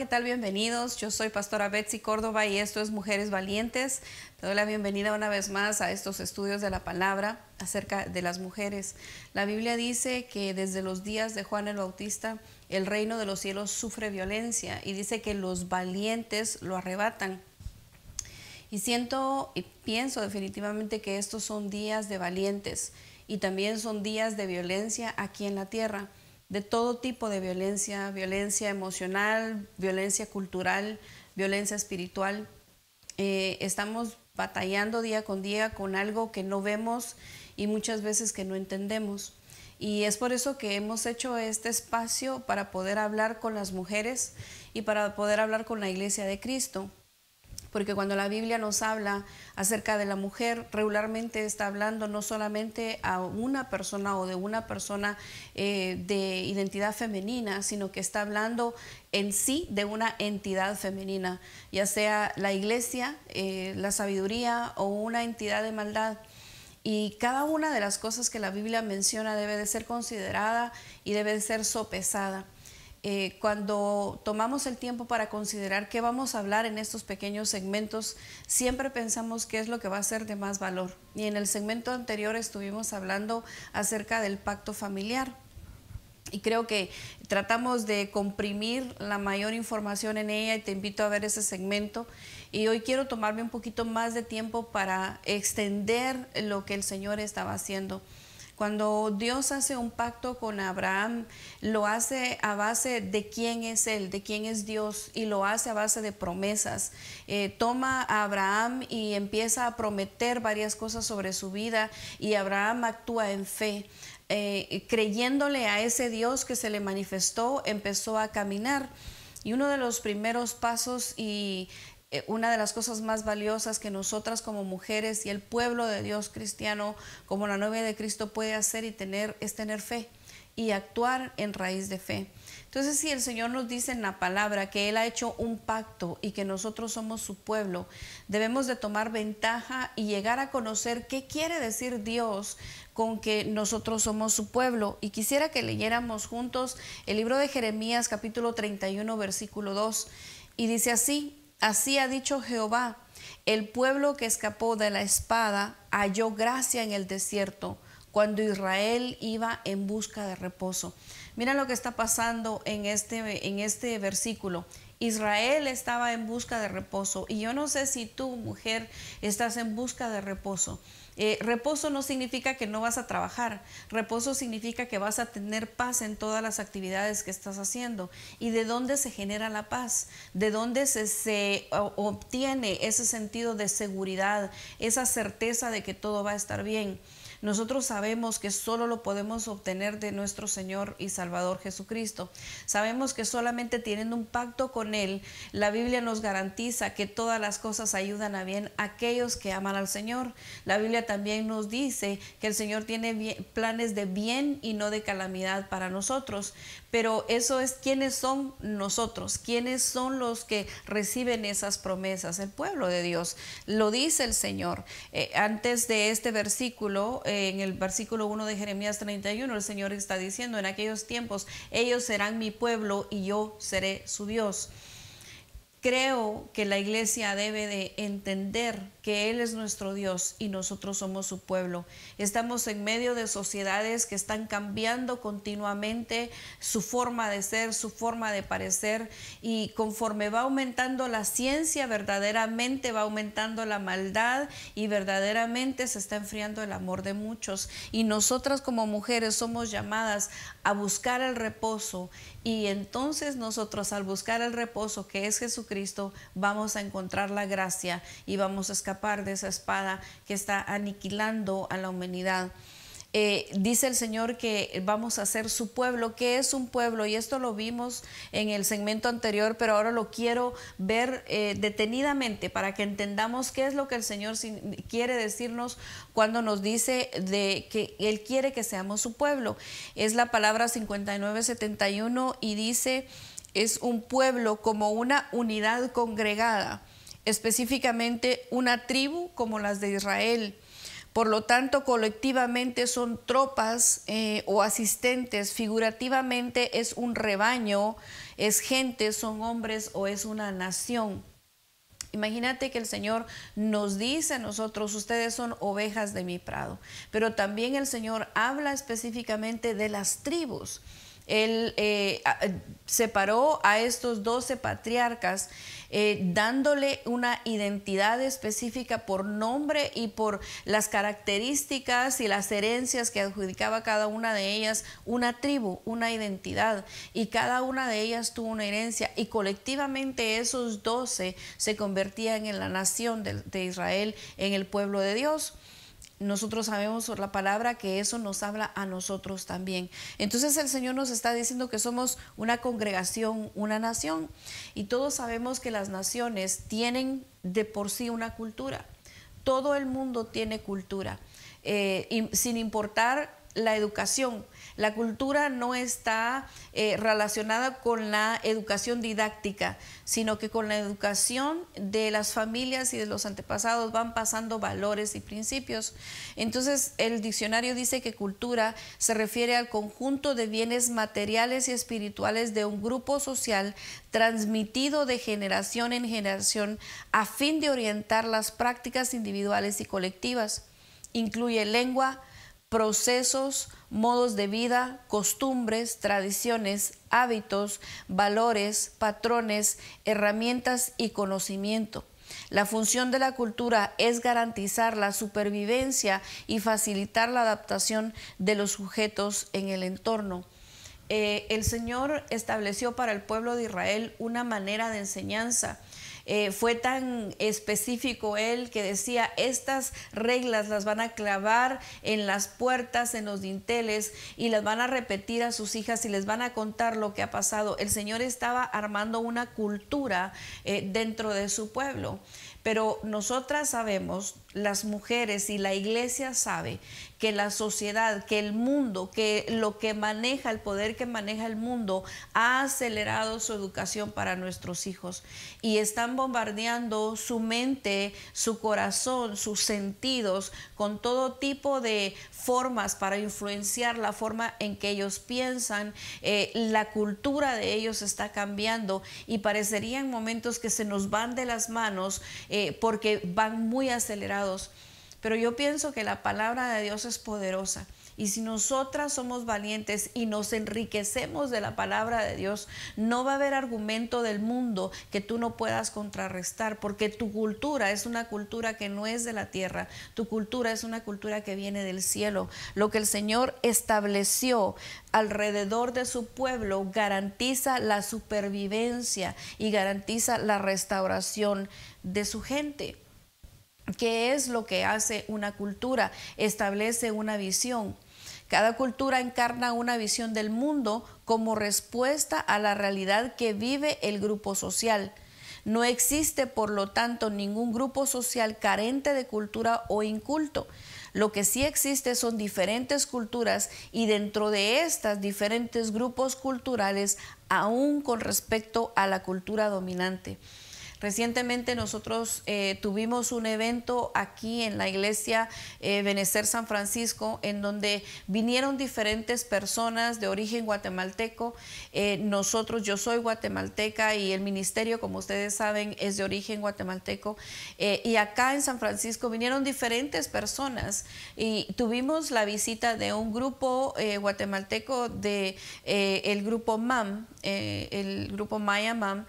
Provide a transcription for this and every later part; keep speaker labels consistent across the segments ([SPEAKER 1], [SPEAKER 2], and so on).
[SPEAKER 1] ¿qué tal? Bienvenidos. Yo soy Pastora Betsy Córdoba y esto es Mujeres Valientes. Te doy la bienvenida una vez más a estos estudios de la palabra acerca de las mujeres. La Biblia dice que desde los días de Juan el Bautista el reino de los cielos sufre violencia y dice que los valientes lo arrebatan. Y siento y pienso definitivamente que estos son días de valientes y también son días de violencia aquí en la tierra de todo tipo de violencia, violencia emocional, violencia cultural, violencia espiritual. Eh, estamos batallando día con día con algo que no vemos y muchas veces que no entendemos. Y es por eso que hemos hecho este espacio para poder hablar con las mujeres y para poder hablar con la Iglesia de Cristo porque cuando la Biblia nos habla acerca de la mujer, regularmente está hablando no solamente a una persona o de una persona eh, de identidad femenina, sino que está hablando en sí de una entidad femenina, ya sea la iglesia, eh, la sabiduría o una entidad de maldad. Y cada una de las cosas que la Biblia menciona debe de ser considerada y debe de ser sopesada. Eh, cuando tomamos el tiempo para considerar qué vamos a hablar en estos pequeños segmentos, siempre pensamos qué es lo que va a ser de más valor. Y en el segmento anterior estuvimos hablando acerca del pacto familiar. Y creo que tratamos de comprimir la mayor información en ella y te invito a ver ese segmento. Y hoy quiero tomarme un poquito más de tiempo para extender lo que el Señor estaba haciendo cuando Dios hace un pacto con Abraham, lo hace a base de quién es Él, de quién es Dios, y lo hace a base de promesas. Eh, toma a Abraham y empieza a prometer varias cosas sobre su vida, y Abraham actúa en fe. Eh, creyéndole a ese Dios que se le manifestó, empezó a caminar. Y uno de los primeros pasos y eh, una de las cosas más valiosas que nosotras como mujeres y el pueblo de Dios cristiano, como la novia de Cristo, puede hacer y tener es tener fe y actuar en raíz de fe. Entonces, si el Señor nos dice en la palabra que Él ha hecho un pacto y que nosotros somos su pueblo, debemos de tomar ventaja y llegar a conocer qué quiere decir Dios con que nosotros somos su pueblo. Y quisiera que leyéramos juntos el libro de Jeremías capítulo 31, versículo 2. Y dice así, Así ha dicho Jehová, el pueblo que escapó de la espada halló gracia en el desierto cuando Israel iba en busca de reposo. Mira lo que está pasando en este, en este versículo. Israel estaba en busca de reposo y yo no sé si tú, mujer, estás en busca de reposo. Eh, reposo no significa que no vas a trabajar, reposo significa que vas a tener paz en todas las actividades que estás haciendo. ¿Y de dónde se genera la paz? ¿De dónde se, se obtiene ese sentido de seguridad, esa certeza de que todo va a estar bien? Nosotros sabemos que solo lo podemos obtener de nuestro Señor y Salvador Jesucristo. Sabemos que solamente teniendo un pacto con Él, la Biblia nos garantiza que todas las cosas ayudan a bien a aquellos que aman al Señor. La Biblia también nos dice que el Señor tiene planes de bien y no de calamidad para nosotros. Pero eso es quiénes son nosotros, quiénes son los que reciben esas promesas, el pueblo de Dios. Lo dice el Señor. Eh, antes de este versículo, eh, en el versículo 1 de Jeremías 31, el Señor está diciendo, en aquellos tiempos ellos serán mi pueblo y yo seré su Dios creo que la iglesia debe de entender que Él es nuestro Dios y nosotros somos su pueblo. Estamos en medio de sociedades que están cambiando continuamente su forma de ser, su forma de parecer y conforme va aumentando la ciencia, verdaderamente va aumentando la maldad y verdaderamente se está enfriando el amor de muchos. Y nosotras como mujeres somos llamadas a buscar el reposo y entonces nosotros al buscar el reposo que es Jesucristo, Cristo, vamos a encontrar la gracia y vamos a escapar de esa espada que está aniquilando a la humanidad. Eh, dice el Señor que vamos a ser su pueblo, que es un pueblo, y esto lo vimos en el segmento anterior, pero ahora lo quiero ver eh, detenidamente para que entendamos qué es lo que el Señor quiere decirnos cuando nos dice de que Él quiere que seamos su pueblo. Es la palabra 59 71 y dice es un pueblo como una unidad congregada, específicamente una tribu como las de Israel. Por lo tanto, colectivamente son tropas eh, o asistentes, figurativamente es un rebaño, es gente, son hombres o es una nación. Imagínate que el Señor nos dice a nosotros, ustedes son ovejas de mi prado, pero también el Señor habla específicamente de las tribus. Él eh, separó a estos doce patriarcas eh, dándole una identidad específica por nombre y por las características y las herencias que adjudicaba cada una de ellas, una tribu, una identidad. Y cada una de ellas tuvo una herencia y colectivamente esos doce se convertían en la nación de Israel, en el pueblo de Dios nosotros sabemos por la palabra que eso nos habla a nosotros también. Entonces el Señor nos está diciendo que somos una congregación, una nación, y todos sabemos que las naciones tienen de por sí una cultura. Todo el mundo tiene cultura, eh, sin importar la educación la cultura no está eh, relacionada con la educación didáctica, sino que con la educación de las familias y de los antepasados van pasando valores y principios. Entonces, el diccionario dice que cultura se refiere al conjunto de bienes materiales y espirituales de un grupo social transmitido de generación en generación a fin de orientar las prácticas individuales y colectivas. Incluye lengua, procesos, modos de vida, costumbres, tradiciones, hábitos, valores, patrones, herramientas y conocimiento. La función de la cultura es garantizar la supervivencia y facilitar la adaptación de los sujetos en el entorno. Eh, el Señor estableció para el pueblo de Israel una manera de enseñanza eh, fue tan específico él que decía, estas reglas las van a clavar en las puertas, en los dinteles y las van a repetir a sus hijas y les van a contar lo que ha pasado. El Señor estaba armando una cultura eh, dentro de su pueblo. Pero nosotras sabemos, las mujeres y la iglesia sabe que la sociedad, que el mundo, que lo que maneja, el poder que maneja el mundo, ha acelerado su educación para nuestros hijos y están bombardeando su mente, su corazón, sus sentidos con todo tipo de formas para influenciar la forma en que ellos piensan. Eh, la cultura de ellos está cambiando y parecerían momentos que se nos van de las manos eh, porque van muy acelerados pero yo pienso que la palabra de Dios es poderosa. Y si nosotras somos valientes y nos enriquecemos de la palabra de Dios, no va a haber argumento del mundo que tú no puedas contrarrestar, porque tu cultura es una cultura que no es de la tierra, tu cultura es una cultura que viene del cielo. Lo que el Señor estableció alrededor de su pueblo garantiza la supervivencia y garantiza la restauración de su gente. ¿Qué es lo que hace una cultura? Establece una visión. Cada cultura encarna una visión del mundo como respuesta a la realidad que vive el grupo social. No existe, por lo tanto, ningún grupo social carente de cultura o inculto. Lo que sí existe son diferentes culturas y dentro de estas diferentes grupos culturales, aún con respecto a la cultura dominante. Recientemente nosotros eh, tuvimos un evento aquí en la iglesia eh, Benecer San Francisco, en donde vinieron diferentes personas de origen guatemalteco. Eh, nosotros, yo soy guatemalteca y el ministerio, como ustedes saben, es de origen guatemalteco. y acá en San Francisco vinieron diferentes personas y tuvimos la visita de un grupo guatemalteco de el grupo MAM, el grupo Maya MAM.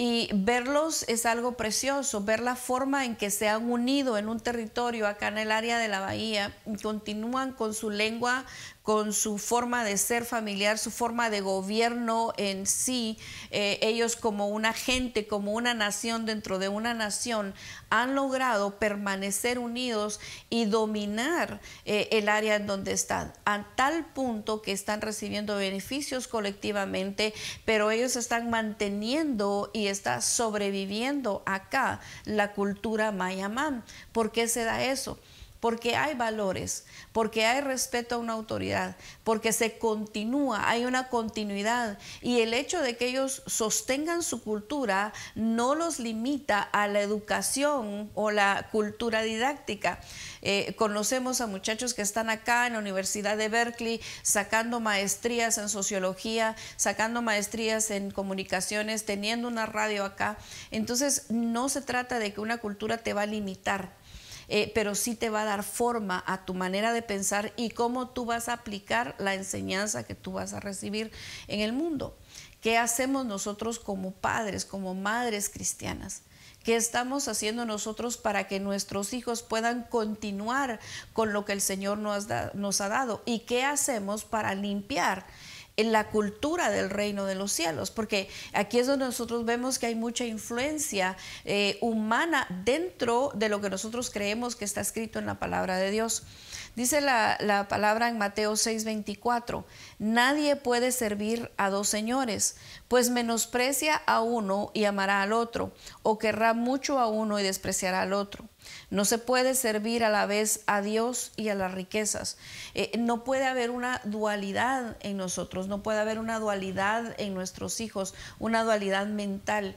[SPEAKER 1] Y verlos es algo precioso, ver la forma en que se han unido en un territorio acá en el área de la bahía, y continúan con su lengua con su forma de ser familiar, su forma de gobierno en sí, eh, ellos como una gente, como una nación dentro de una nación, han logrado permanecer unidos y dominar eh, el área en donde están, a tal punto que están recibiendo beneficios colectivamente, pero ellos están manteniendo y está sobreviviendo acá la cultura mayamán. ¿Por qué se da eso? porque hay valores, porque hay respeto a una autoridad, porque se continúa, hay una continuidad y el hecho de que ellos sostengan su cultura no los limita a la educación o la cultura didáctica. Eh, conocemos a muchachos que están acá en la Universidad de Berkeley sacando maestrías en sociología, sacando maestrías en comunicaciones, teniendo una radio acá. Entonces, no se trata de que una cultura te va a limitar eh, pero sí te va a dar forma a tu manera de pensar y cómo tú vas a aplicar la enseñanza que tú vas a recibir en el mundo. ¿Qué hacemos nosotros como padres, como madres cristianas? ¿Qué estamos haciendo nosotros para que nuestros hijos puedan continuar con lo que el Señor nos ha dado? ¿Y qué hacemos para limpiar? en la cultura del reino de los cielos, porque aquí es donde nosotros vemos que hay mucha influencia eh, humana dentro de lo que nosotros creemos que está escrito en la palabra de Dios. Dice la, palabra en Mateo 6:24, nadie puede servir a dos señores, pues menosprecia a uno y amará al otro, o querrá mucho a uno y despreciará al otro. No se puede servir a la vez a Dios y a las riquezas. Eh, no puede haber una dualidad en nosotros, no puede haber una dualidad en nuestros hijos, una dualidad mental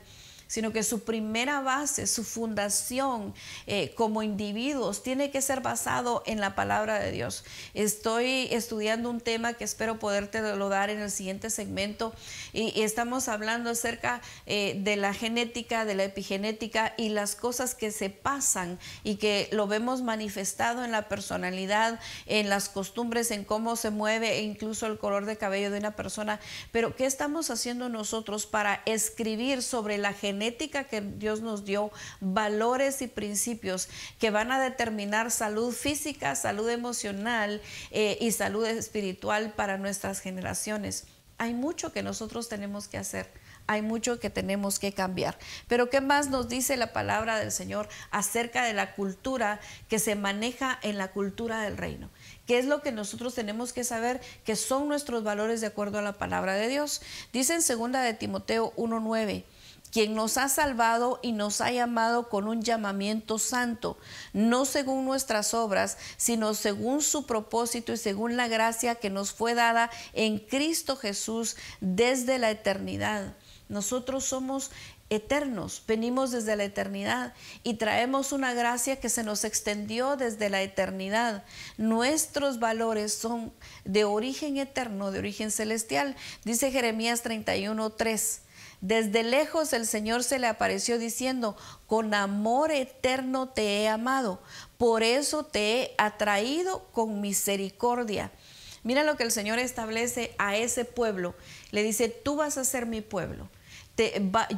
[SPEAKER 1] sino que su primera base, su fundación eh, como individuos tiene que ser basado en la palabra de Dios. Estoy estudiando un tema que espero poderte lo dar en el siguiente segmento y, estamos hablando acerca eh, de la genética, de la epigenética y las cosas que se pasan y que lo vemos manifestado en la personalidad, en las costumbres, en cómo se mueve e incluso el color de cabello de una persona. Pero ¿qué estamos haciendo nosotros para escribir sobre la genética? ÉTICA que Dios nos dio, valores y principios que van a determinar salud física, salud emocional eh, y salud espiritual para nuestras generaciones. Hay mucho que nosotros tenemos que hacer hay mucho que tenemos que cambiar. Pero ¿qué más nos dice la palabra del Señor acerca de la cultura que se maneja en la cultura del reino? ¿Qué es lo que nosotros tenemos que saber que son nuestros valores de acuerdo a la palabra de Dios? Dice en 2 de Timoteo 1.9 quien nos ha salvado y nos ha llamado con un llamamiento santo, no según nuestras obras, sino según su propósito y según la gracia que nos fue dada en Cristo Jesús desde la eternidad. Nosotros somos eternos, venimos desde la eternidad y traemos una gracia que se nos extendió desde la eternidad. Nuestros valores son de origen eterno, de origen celestial, dice Jeremías 31, 3. Desde lejos el Señor se le apareció diciendo, con amor eterno te he amado, por eso te he atraído con misericordia. Mira lo que el Señor establece a ese pueblo. Le dice, tú vas a ser mi pueblo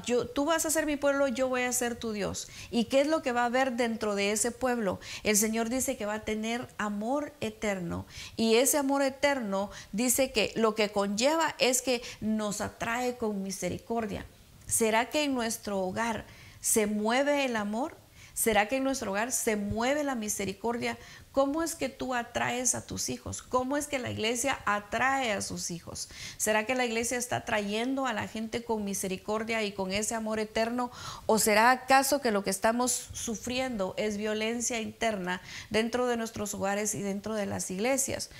[SPEAKER 1] yo, tú vas a ser mi pueblo, yo voy a ser tu Dios. ¿Y qué es lo que va a haber dentro de ese pueblo? El Señor dice que va a tener amor eterno. Y ese amor eterno dice que lo que conlleva es que nos atrae con misericordia. ¿Será que en nuestro hogar se mueve el amor? ¿Será que en nuestro hogar se mueve la misericordia? ¿Cómo es que tú atraes a tus hijos? ¿Cómo es que la iglesia atrae a sus hijos? ¿Será que la iglesia está trayendo a la gente con misericordia y con ese amor eterno? ¿O será acaso que lo que estamos sufriendo es violencia interna dentro de nuestros hogares y dentro de las iglesias?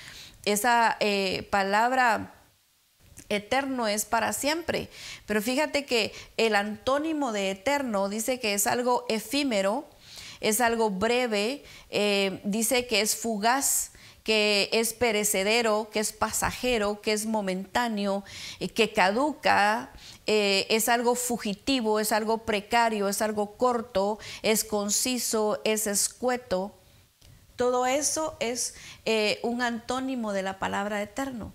[SPEAKER 1] Esa eh, palabra eterno es para siempre. Pero fíjate que el antónimo de eterno dice que es algo efímero, es algo breve, eh, dice que es fugaz que es perecedero, que es pasajero, que es momentáneo, eh, que caduca, eh, es algo fugitivo, es algo precario, es algo corto, es conciso, es escueto. Todo eso es un antónimo de la palabra eterno.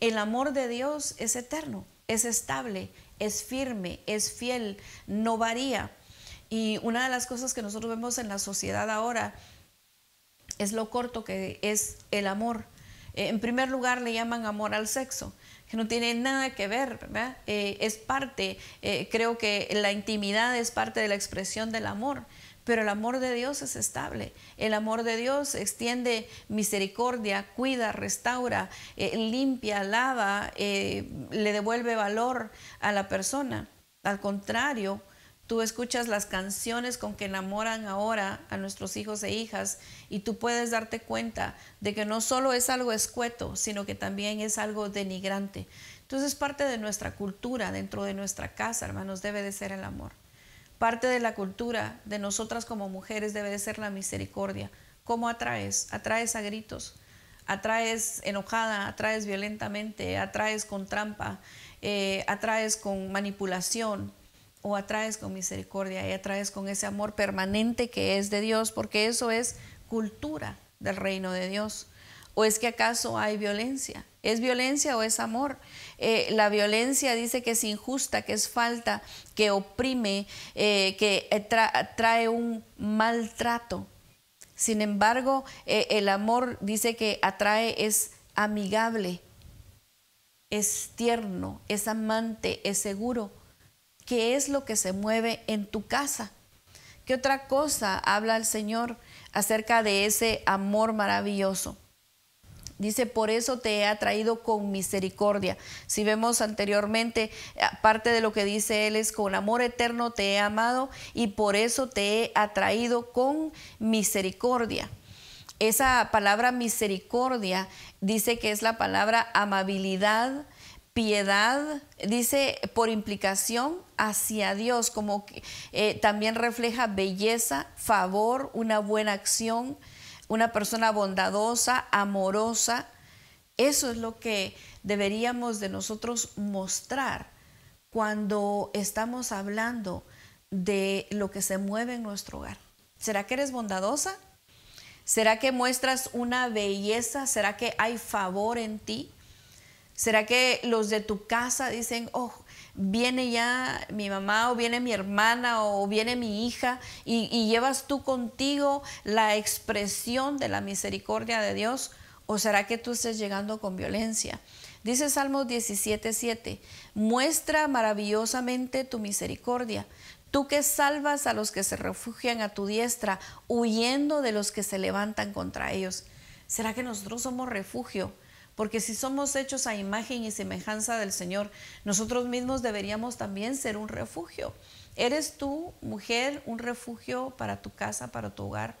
[SPEAKER 1] El amor de Dios es eterno, es estable, es firme, es fiel, no varía. Y una de las cosas que nosotros vemos en la sociedad ahora es lo corto que es el amor. Eh, en primer lugar le llaman amor al sexo, que no tiene nada que ver, ¿verdad? Eh, es parte, eh, creo que la intimidad es parte de la expresión del amor pero el amor de Dios es estable. El amor de Dios extiende misericordia, cuida, restaura, eh, limpia, lava, eh, le devuelve valor a la persona. Al contrario, tú escuchas las canciones con que enamoran ahora a nuestros hijos e hijas y tú puedes darte cuenta de que no solo es algo escueto, sino que también es algo denigrante. Entonces parte de nuestra cultura dentro de nuestra casa, hermanos, debe de ser el amor. Parte de la cultura de nosotras como mujeres debe de ser la misericordia. ¿Cómo atraes? Atraes a gritos, atraes enojada, atraes violentamente, atraes con trampa, eh, atraes con manipulación o atraes con misericordia y atraes con ese amor permanente que es de Dios, porque eso es cultura del reino de Dios. ¿O es que acaso hay violencia? ¿Es violencia o es amor? Eh, la violencia dice que es injusta, que es falta, que oprime, eh, que eh, trae un maltrato. Sin embargo, el amor dice que atrae, es amigable, es tierno, es amante, es seguro. ¿Qué es lo que se mueve en tu casa? ¿Qué otra cosa habla el Señor acerca de ese amor maravilloso? Dice, por eso te he atraído con misericordia. Si vemos anteriormente, eh, parte de lo que dice él es, con amor eterno te he amado y por eso te he atraído con misericordia. Esa palabra misericordia dice que es la palabra amabilidad, piedad, dice por implicación hacia Dios, como que, eh, también refleja belleza, favor, una buena acción una persona bondadosa, amorosa. Eso es lo que deberíamos de nosotros mostrar cuando estamos hablando de lo que se mueve en nuestro hogar. ¿Será que eres bondadosa? ¿Será que muestras una belleza? ¿Será que hay favor en ti? ¿Será que los de tu casa dicen, oh, viene ya mi mamá o viene mi hermana o viene mi hija y, llevas tú contigo la expresión de la misericordia de Dios o será que tú estés llegando con violencia. Dice Salmos 17:7, muestra maravillosamente tu misericordia, tú que salvas a los que se refugian a tu diestra, huyendo de los que se levantan contra ellos. ¿Será que nosotros somos refugio porque si somos hechos a imagen y semejanza del Señor, nosotros mismos deberíamos también ser un refugio. ¿Eres tú, mujer, un refugio para tu casa, para tu hogar?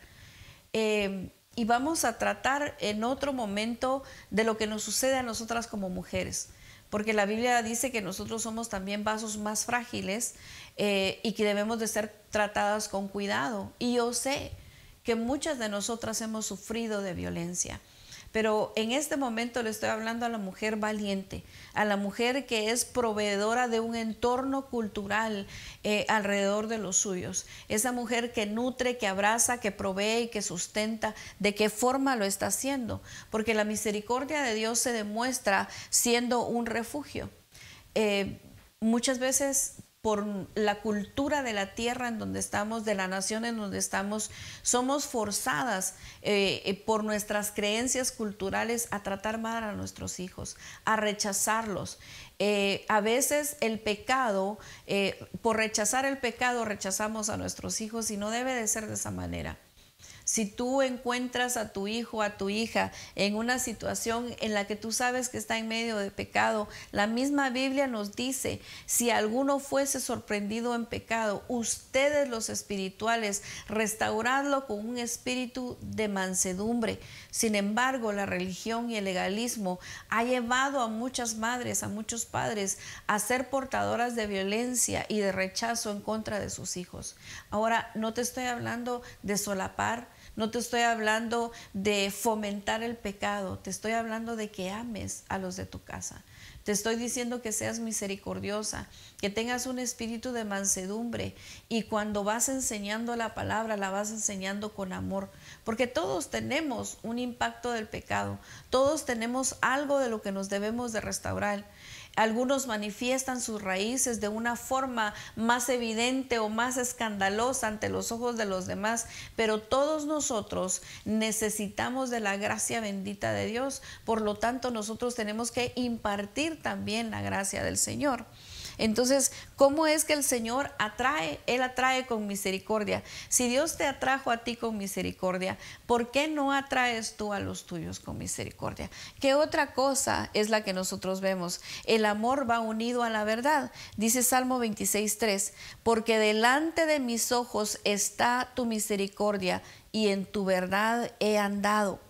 [SPEAKER 1] Em, y vamos a tratar en otro momento de lo que nos sucede a nosotras como mujeres porque la Biblia dice que nosotros somos también vasos más frágiles eh, y que debemos de ser tratadas con cuidado. Y yo sé que muchas de nosotras hemos sufrido de violencia. Pero en este momento le estoy hablando a la mujer valiente, a la mujer que es proveedora de un entorno cultural eh, alrededor de los suyos. Esa mujer que nutre, que abraza, que provee y que sustenta, de qué forma lo está haciendo. Porque la misericordia de Dios se demuestra siendo un refugio. Eh, muchas veces por la cultura de la tierra en donde estamos, de la nación en donde estamos, somos forzadas eh, eh, por nuestras creencias culturales a tratar mal a nuestros hijos, a rechazarlos. Eh, a veces el pecado, por rechazar el pecado, rechazamos a nuestros hijos y no debe de ser de esa manera. Si tú encuentras a tu hijo, a tu hija en una situación en la que tú sabes que está en medio de pecado, la misma Biblia nos dice, si alguno fuese sorprendido en pecado, ustedes los espirituales, restauradlo con un espíritu de mansedumbre. Sin embargo, la religión y el legalismo ha llevado a muchas madres, a muchos padres, a ser portadoras de violencia y de rechazo en contra de sus hijos. Ahora, no te estoy hablando de solapar no te estoy hablando de fomentar el pecado, te estoy hablando de que ames a los de tu casa. Te estoy diciendo que seas misericordiosa, que tengas un espíritu de mansedumbre y cuando vas enseñando la palabra, la vas enseñando con amor, porque todos tenemos un impacto del pecado, todos tenemos algo de lo que nos debemos de restaurar algunos manifiestan sus raíces de una forma más evidente o más escandalosa ante los ojos de los demás, pero todos nosotros necesitamos de la gracia bendita de Dios. Por lo tanto, nosotros tenemos que impartir también la gracia del Señor. Entonces, ¿cómo es que el Señor atrae? Él atrae con misericordia. Si Dios te atrajo a ti con misericordia, ¿por qué no atraes tú a los tuyos con misericordia? ¿Qué otra cosa es la que nosotros vemos? El amor va unido a la verdad. Dice Salmo 26.3, porque delante de mis ojos está tu misericordia y en tu verdad he andado.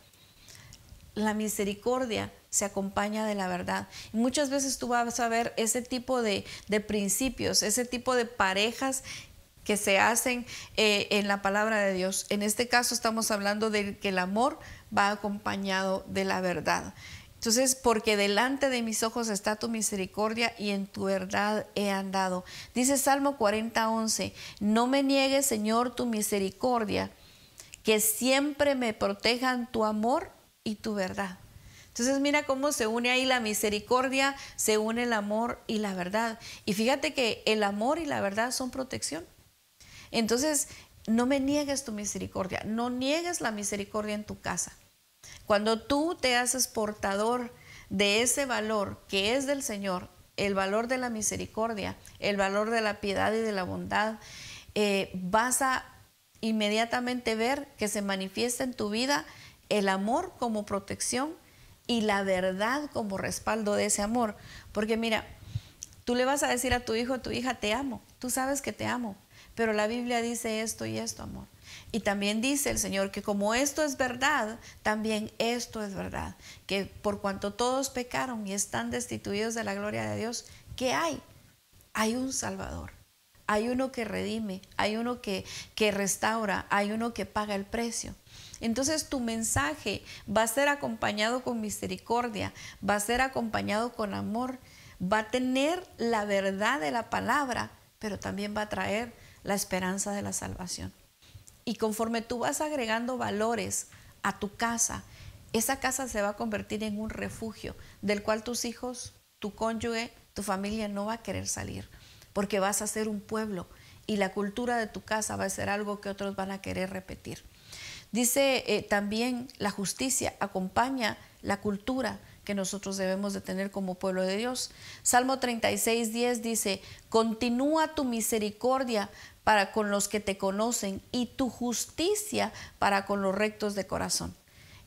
[SPEAKER 1] La misericordia se acompaña de la verdad. Y muchas veces tú vas a ver ese tipo de, principios, ese tipo de parejas que se hacen eh, en la palabra de Dios. En este caso estamos hablando de que el amor va acompañado de la verdad. Entonces, porque delante de mis ojos está tu misericordia y en tu verdad he andado. Dice Salmo 40, 11, no me niegues, Señor, tu misericordia, que siempre me protejan tu amor y tu verdad. Entonces mira cómo se une ahí la misericordia, se une el amor y la verdad. Y fíjate que el amor y la verdad son protección. Entonces, no me niegues tu misericordia, no niegues la misericordia en tu casa. Cuando tú te haces portador de ese valor que es del Señor, el valor de la misericordia, el valor de la piedad y de la bondad, eh, vas a inmediatamente ver que se manifiesta en tu vida el amor como protección y la verdad como respaldo de ese amor. Porque mira, tú le vas a decir a tu hijo, a tu hija, te amo, tú sabes que te amo, pero la Biblia dice esto y esto, amor. Y también dice el Señor que como esto es verdad, también esto es verdad, que por cuanto todos pecaron y están destituidos de la gloria de Dios, ¿qué hay? Hay un Salvador hay uno que redime, hay uno que, que restaura, hay uno que paga el precio. Entonces tu mensaje va a ser acompañado con misericordia, va a ser acompañado con amor, va a tener la verdad de la palabra, pero también va a traer la esperanza de la salvación. Y conforme tú vas agregando valores a tu casa, esa casa se va a convertir en un refugio del cual tus hijos, tu cónyuge, tu familia no va a querer salir porque vas a ser un pueblo y la cultura de tu casa va a ser algo que otros van a querer repetir. Dice eh, también la justicia acompaña la cultura que nosotros debemos de tener como pueblo de Dios. Salmo 36, 10 dice, continúa tu misericordia para con los que te conocen y tu justicia para con los rectos de corazón.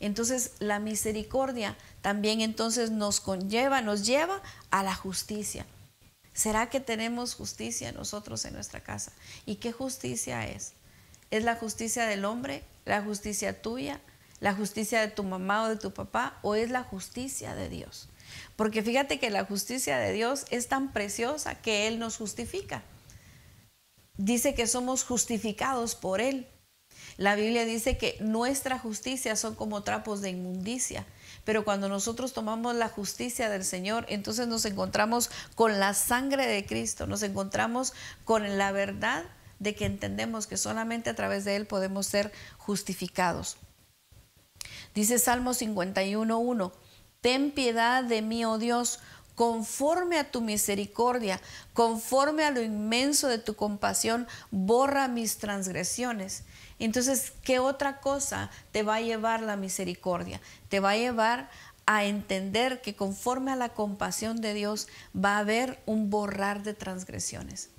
[SPEAKER 1] Entonces la misericordia también entonces nos conlleva, nos lleva a la justicia. ¿Será que tenemos justicia nosotros en nuestra casa? ¿Y qué justicia es? ¿Es la justicia del hombre? ¿La justicia tuya? ¿La justicia de tu mamá o de tu papá? ¿O es la justicia de Dios? Porque fíjate que la justicia de Dios es tan preciosa que Él nos justifica. Dice que somos justificados por Él. La Biblia dice que nuestra justicia son como trapos de inmundicia, pero cuando nosotros tomamos la justicia del Señor, entonces nos encontramos con la sangre de Cristo, nos encontramos con la verdad de que entendemos que solamente a través de Él podemos ser justificados. Dice Salmo 51.1, ten piedad de mí, oh Dios, conforme a tu misericordia, conforme a lo inmenso de tu compasión, borra mis transgresiones. Entonces, ¿qué otra cosa te va a llevar la misericordia? Te va a llevar a entender que conforme a la compasión de Dios va a haber un borrar de transgresiones.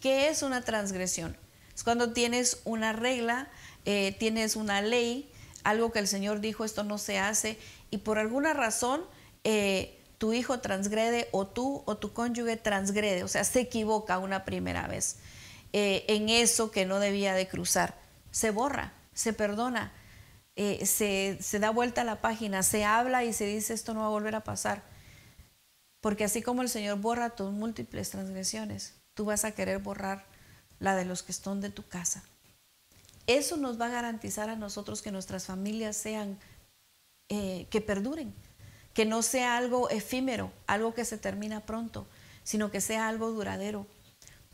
[SPEAKER 1] ¿Qué es una transgresión? Es cuando tienes una regla, eh, tienes una ley, algo que el Señor dijo, esto no se hace, y por alguna razón eh, tu hijo transgrede o tú o tu cónyuge transgrede, o sea, se equivoca una primera vez eh, en eso que no debía de cruzar se borra, se perdona, eh, se, da vuelta a la página, se habla y se dice esto no va a volver a pasar. Porque así como el Señor borra tus múltiples transgresiones, tú vas a querer borrar la de los que están de tu casa. Eso nos va a garantizar a nosotros que nuestras familias sean, eh, que perduren, que no sea algo efímero, algo que se termina pronto, sino que sea algo duradero.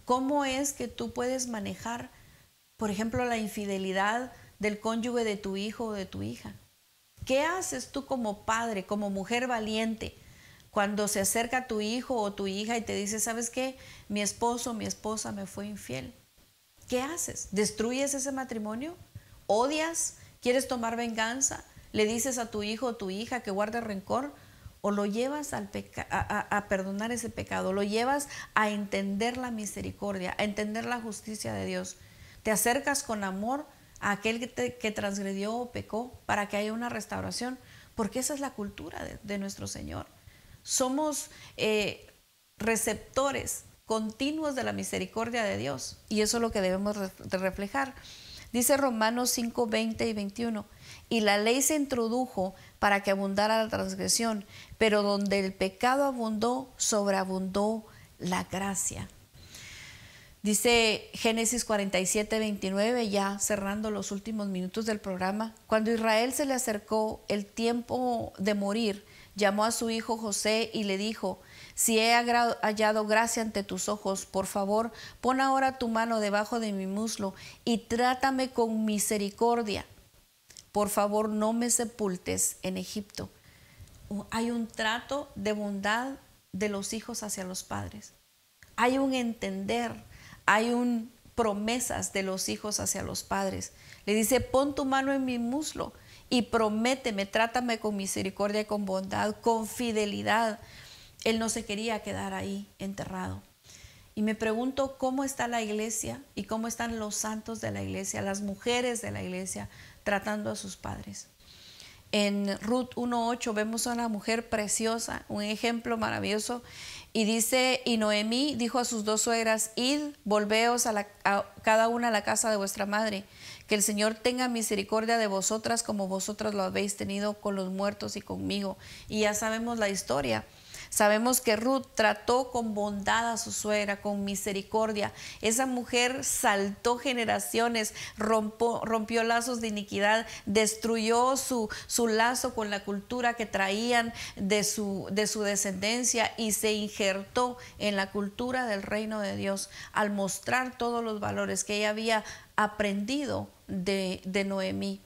[SPEAKER 1] ¿Cómo es que tú puedes manejar por ejemplo, la infidelidad del cónyuge de tu hijo o de tu hija. ¿Qué haces tú como padre, como mujer valiente, cuando se acerca tu hijo o tu hija y te dice, ¿sabes qué? Mi esposo, o mi esposa me fue infiel. ¿Qué haces? ¿Destruyes ese matrimonio? ¿Odias? ¿Quieres tomar venganza? ¿Le dices a tu hijo o tu hija que guarde rencor? ¿O lo llevas a, a perdonar ese pecado? ¿Lo llevas a entender la misericordia, a entender la justicia de Dios? Te acercas con amor a aquel que, transgredió o pecó para que haya una restauración, porque esa es la cultura de, nuestro Señor. Somos eh, receptores continuos de la misericordia de Dios y eso es lo que debemos reflejar. Dice Romanos 5, 20 y 21. Y la ley se introdujo para que abundara la transgresión, pero donde el pecado abundó, sobreabundó la gracia. Dice Génesis 47, 29, ya cerrando los últimos minutos del programa, cuando Israel se le acercó el tiempo de morir, llamó a su hijo José y le dijo, si he hallado gracia ante tus ojos, por favor, pon ahora tu mano debajo de mi muslo y trátame con misericordia. Por favor, no me sepultes en Egipto. Oh, hay un trato de bondad de los hijos hacia los padres. Hay un entender hay un promesas de los hijos hacia los padres. Le dice, pon tu mano en mi muslo y prométeme, trátame con misericordia y con bondad, con fidelidad. Él no se quería quedar ahí enterrado. Y me pregunto cómo está la iglesia y cómo están los santos de la iglesia, las mujeres de la iglesia, tratando a sus padres. En Ruth 1.8 vemos a una mujer preciosa, un ejemplo maravilloso. Y dice, y Noemí dijo a sus dos suegras, id, volveos a, a cada una a la casa de vuestra madre, que el Señor tenga misericordia de vosotras como vosotras lo habéis tenido con los muertos y conmigo. Y ya sabemos la historia. Sabemos que Ruth trató con bondad a su suegra, con misericordia. Esa mujer saltó generaciones, rompió lazos de iniquidad, destruyó su, su lazo con la cultura que traían de su, de su descendencia y se injertó en la cultura del reino de Dios al mostrar todos los valores que ella había aprendido de, de Noemí.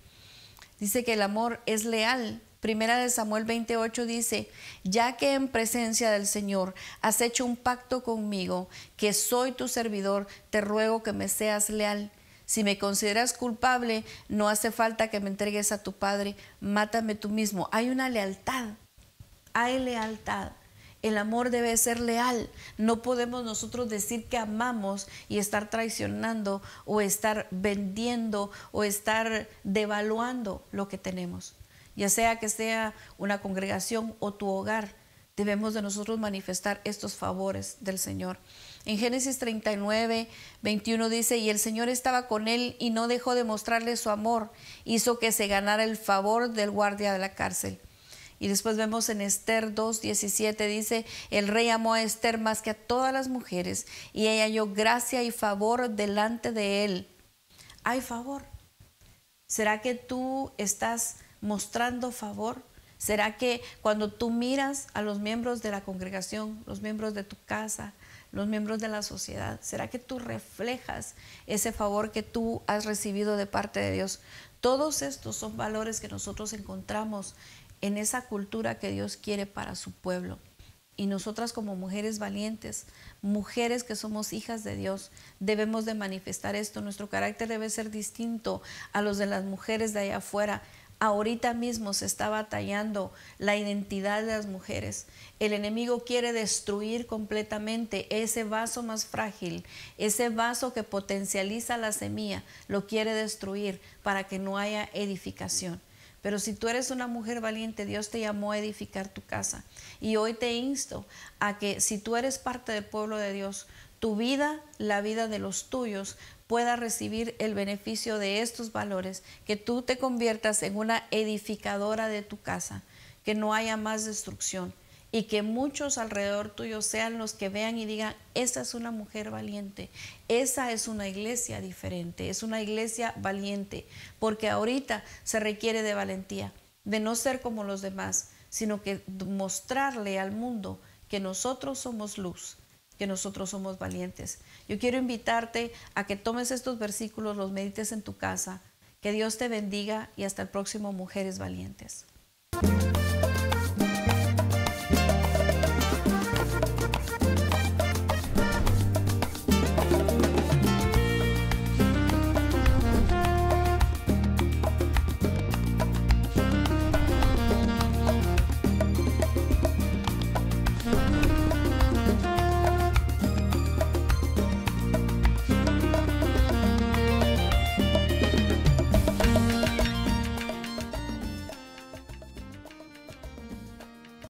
[SPEAKER 1] Dice que el amor es leal Primera de Samuel 28 dice, ya que en presencia del Señor has hecho un pacto conmigo, que soy tu servidor, te ruego que me seas leal. Si me consideras culpable, no hace falta que me entregues a tu padre, mátame tú mismo. Hay una lealtad, hay lealtad. El amor debe ser leal. No podemos nosotros decir que amamos y estar traicionando o estar vendiendo o estar devaluando lo que tenemos ya sea que sea una congregación o tu hogar, debemos de nosotros manifestar estos favores del Señor. En Génesis 39, 21 dice, y el Señor estaba con él y no dejó de mostrarle su amor, hizo que se ganara el favor del guardia de la cárcel. Y después vemos en Esther 2, 17, dice, el rey amó a Esther más que a todas las mujeres y ella halló gracia y favor delante de él. Hay favor. ¿Será que tú estás mostrando favor? ¿Será que cuando tú miras a los miembros de la congregación, los miembros de tu casa, los miembros de la sociedad, ¿será que tú reflejas ese favor que tú has recibido de parte de Dios? Todos estos son valores que nosotros encontramos en esa cultura que Dios quiere para su pueblo. Y nosotras como mujeres valientes, mujeres que somos hijas de Dios, debemos de manifestar esto. Nuestro carácter debe ser distinto a los de las mujeres de allá afuera. Ahorita mismo se está batallando la identidad de las mujeres. El enemigo quiere destruir completamente ese vaso más frágil, ese vaso que potencializa la semilla, lo quiere destruir para que no haya edificación. Pero si tú eres una mujer valiente, Dios te llamó a edificar tu casa. Y hoy te insto a que si tú eres parte del pueblo de Dios, tu vida, la vida de los tuyos, pueda recibir el beneficio de estos valores, que tú te conviertas en una edificadora de tu casa, que no haya más destrucción y que muchos alrededor tuyo sean los que vean y digan, esa es una mujer valiente, esa es una iglesia diferente, es una iglesia valiente, porque ahorita se requiere de valentía, de no ser como los demás, sino que mostrarle al mundo que nosotros somos luz, que nosotros somos valientes. Yo quiero invitarte a que tomes estos versículos, los medites en tu casa. Que Dios te bendiga y hasta el próximo Mujeres Valientes.